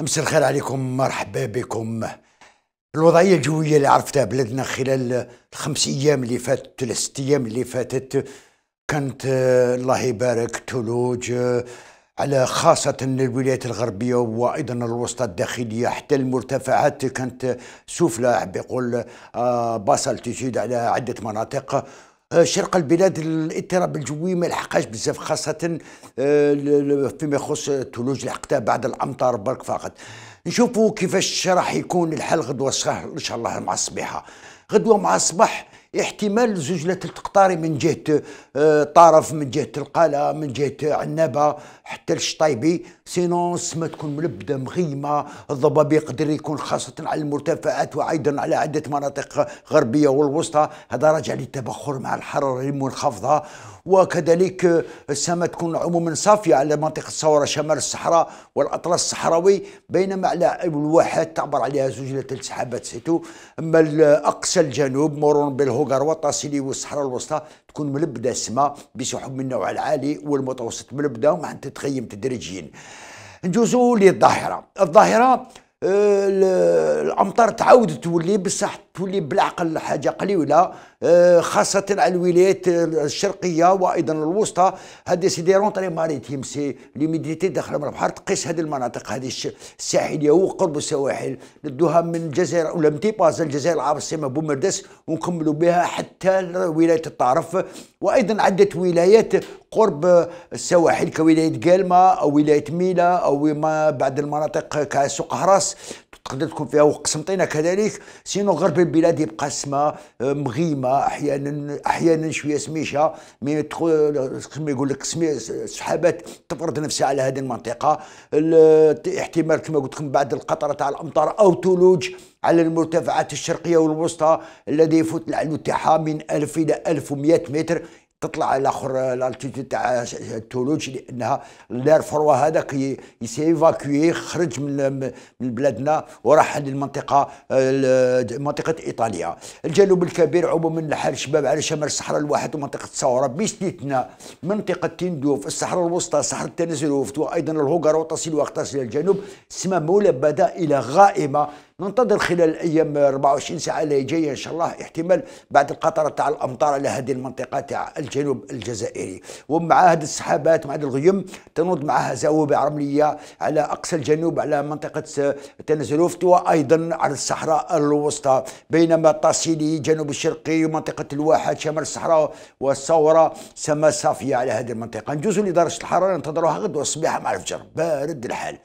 امس الخير عليكم مرحبا بكم الوضعيه الجويه اللي عرفتها بلادنا خلال الخمس ايام اللي فاتت الست ايام اللي فاتت كانت آه، الله يبارك تلوج آه، على خاصة الولايات الغربية وأيضا الوسطى الداخلية حتى المرتفعات كانت سفلى بقول آه، تجيد على عدة مناطق آه، شرق البلاد الاضطراب الجوي ما لحقاش بزاف خاصه آه، فيما يخص تولوج العقدة بعد الامطار برك فقط نشوفوا كيفاش راح يكون الحال غدوه ان شاء الله مع الصبيحه غدوه مع الصباح احتمال زوج لا ثلث قطاري من جهه آه، طرف من جهه القلعه من جهه عنابه حتى الشطيبي سينون السما تكون ملبده مغيمه الضباب يقدر يكون خاصه على المرتفعات وايضا على عده مناطق غربيه والوسطى هذا راجع للتبخر مع الحراره المنخفضه وكذلك السماء تكون عموما صافيه على منطقه الصوره شمال الصحراء والاطلس الصحراوي بينما على الواحات تعبر عليها زوج لا ثلث سحابات سيتو اما الاقصى الجنوب مرور بالهو انه قروه تصلي والصحراء الوسطى تكون ملبده السماء بسحب من النوع العالي والمتوسط ملبده ومع تتخيم تدريجيا نجوزو للظاهره الظاهره الامطار تعاود تولي بصح تولي بالعقل حاجه قليله آه، خاصه على الولايات الشرقيه وايضا الوسطى هذه سيدي دي رونتري ماريتيم سي لي ميديتي داخل من البحر تقيس هذه المناطق هذه الساحليه وقرب السواحل ندوها من الجزائر ولا من تيباز الجزائر العاصمه بومرداس ونكملوا بها حتى ولايه الطرف وايضا عده ولايات قرب السواحل كولايه قالمه او ولايه ميلا او ما بعد المناطق كسوق هراس تقدر تكون فيها وقسمطينه كذلك سينو غرب البلاد يبقى سما آه، مغيمه احيانا احيانا شويه سميشه مي يقول لك السحابات تفرض نفسها على هذه المنطقه الاحتمال كما قلت لكم بعد القطره تاع الامطار او ثلوج على المرتفعات الشرقيه والوسطى الذي يفوت العلو تاعها من 1000 الى 1100 متر تطلع على اخر الالتيتود آه، تاع الثلوج آه، لانها لير فروا هذاك يسيفاكوي خرج آه، من من بلادنا وراح للمنطقه منطقه ايطاليا الجنوب الكبير عموما لحال شباب على شمال الصحراء الواحد ومنطقه الثوره باستثناء منطقه تندوف الصحراء الوسطى صحراء التنازل وايضا الهوغر وتصل وقت الجنوب اسمها مولبده الى غائمه ننتظر خلال الايام 24 ساعه اللي جايه ان شاء الله احتمال بعد القطره تاع الامطار على هذه المنطقه تاع الجنوب الجزائري ومع هذه السحابات مع هذه الغيم تنوض معها زوابع رمليه على اقصى الجنوب على منطقه تنزلوفت وايضا على الصحراء الوسطى بينما التاسيلي جنوب الشرقي ومنطقه الواحد شمال الصحراء والثوره سماء صافيه على هذه المنطقه نجوزوا لدرجه الحراره ننتظروها غد الصباح مع الفجر بارد الحال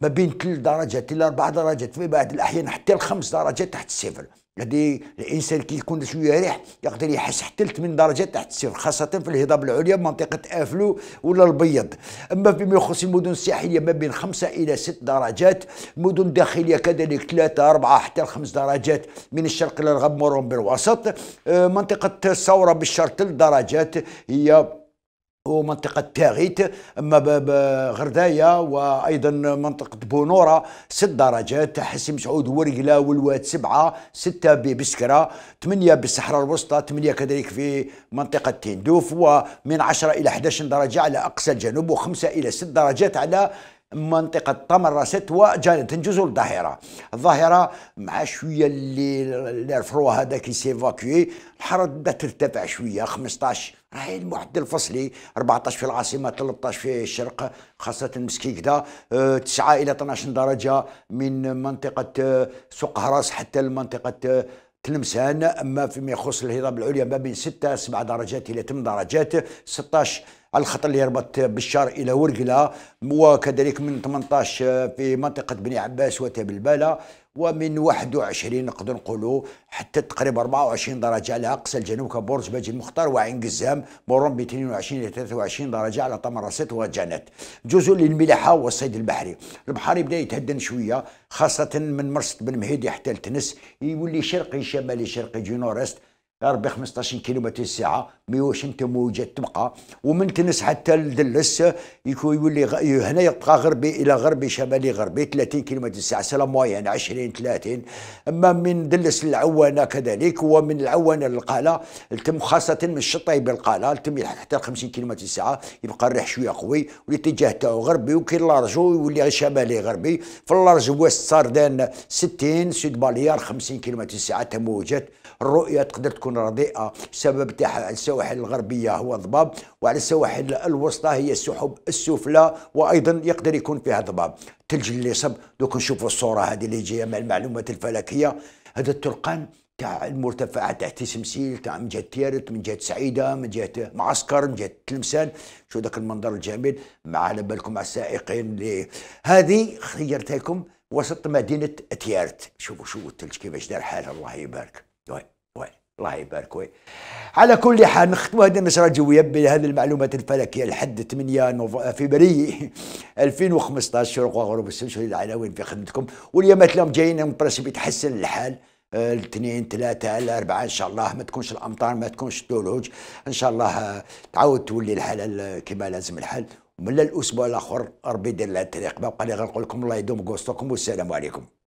ما بين ثلاث درجات الى اربع درجات في بعض الاحيان حتى لخمس درجات تحت الصفر هذه الانسان كي يكون شويه ريح يقدر يحس حتى ل 8 درجات تحت الصفر خاصه في الهضاب العليا منطقه افلو ولا البيض اما فيما يخص المدن الساحليه ما بين 5 الى 6 درجات المدن الداخليه كذلك 3 4 حتى 5 درجات من الشرق الى الغرب مرور بالوسط آه، منطقه الثوره بالشرق 3 درجات هي ومنطقة تاغيت أما غرداية وأيضا منطقة بونورة ست درجات حسي مسعود ورقلة والواد سبعة ستة ببسكرة ثمانية بالصحراء الوسطى ثمانية كذلك في منطقة تندوف ومن عشرة إلى 11 درجة على أقصى الجنوب وخمسة إلى ست درجات على منطقة تمر ستوى جانت تنجزو الظاهرة الظاهرة مع شوية اللي الفرو هذا كي سيفاكوي الحرارة بدات ترتفع شوية 15 راهي المعدل الفصلي 14 في العاصمة 13 في الشرق خاصة مسكيكدا 9 أه، إلى 12 درجة من منطقة أه، سوق هراس حتى لمنطقة أه، تلمسان أما فيما يخص الهضاب العليا ما بين 6 7 درجات إلى 8 درجات 16 على الخط اللي يربط بالشار الى ورقله وكذلك من 18 في منطقه بني عباس وتبلبله ومن 21 نقدر نقولوا حتى تقريبا 24 درجه على اقصى الجنوب كبرج باجي المختار وعين قزام مورون ب 22 الى 23 درجه على طمرست وجنت جزء للملاحه والصيد البحري البحر يبدا يتهدن شويه خاصه من مرسى بن مهيدي حتى لتنس يولي شرقي شمالي شرقي جنورست ربي 15 كيلومتر الساعة مي واش انت موجات تبقى ومن تنس حتى لدلس يولي هنا يبقى غربي إلى غربي شمالي غربي 30 كيلومتر الساعة سلا موين 20 30 أما من دلس للعوانة كذلك ومن العوانة للقالة التم خاصة من الشطيب للقالة التم يلحق حتى 50 كيلومتر الساعة يبقى الريح شوية قوي والاتجاه تاعو غربي وكي لارجو يولي شمالي غربي في اللارج ويست ساردان 60 سود باليار 50 كيلومتر الساعة تموجات الرؤية تقدر تكون تكون رديئه السبب تاعها على السواحل الغربيه هو ضباب وعلى السواحل الوسطى هي السحب السفلى وايضا يقدر يكون فيها ضباب الثلج اللي صب دوك نشوفوا الصوره هذه اللي جايه مع المعلومات الفلكيه هذا الترقان تاع المرتفعات تاع تسمسيل تاع من جهه تيرت من جهه سعيده من جهه معسكر من جهه تلمسان شو ذاك المنظر الجميل مع على بالكم على السائقين اللي هذه خيرتها لكم وسط مدينه تيارت شوفوا شوفوا الثلج كيفاش دار حالها الله يبارك الله يبارك وي على كل حال نختموا هذه النشره الجويه بهذه المعلومات الفلكيه لحد 8 نوف... فبراير 2015 شروق وغروب الشمس العناوين في خدمتكم واليامات اليوم جايين برسم يتحسن الحال آه، الاثنين ثلاثة الأربعة إن شاء الله ما تكونش الأمطار ما تكونش الثلوج إن شاء الله آه، تعاود تولي الحال كما لازم الحال ومن الأسبوع الآخر ربي يدير لها الطريق بقى نقول لكم الله يدوم قوسطكم والسلام عليكم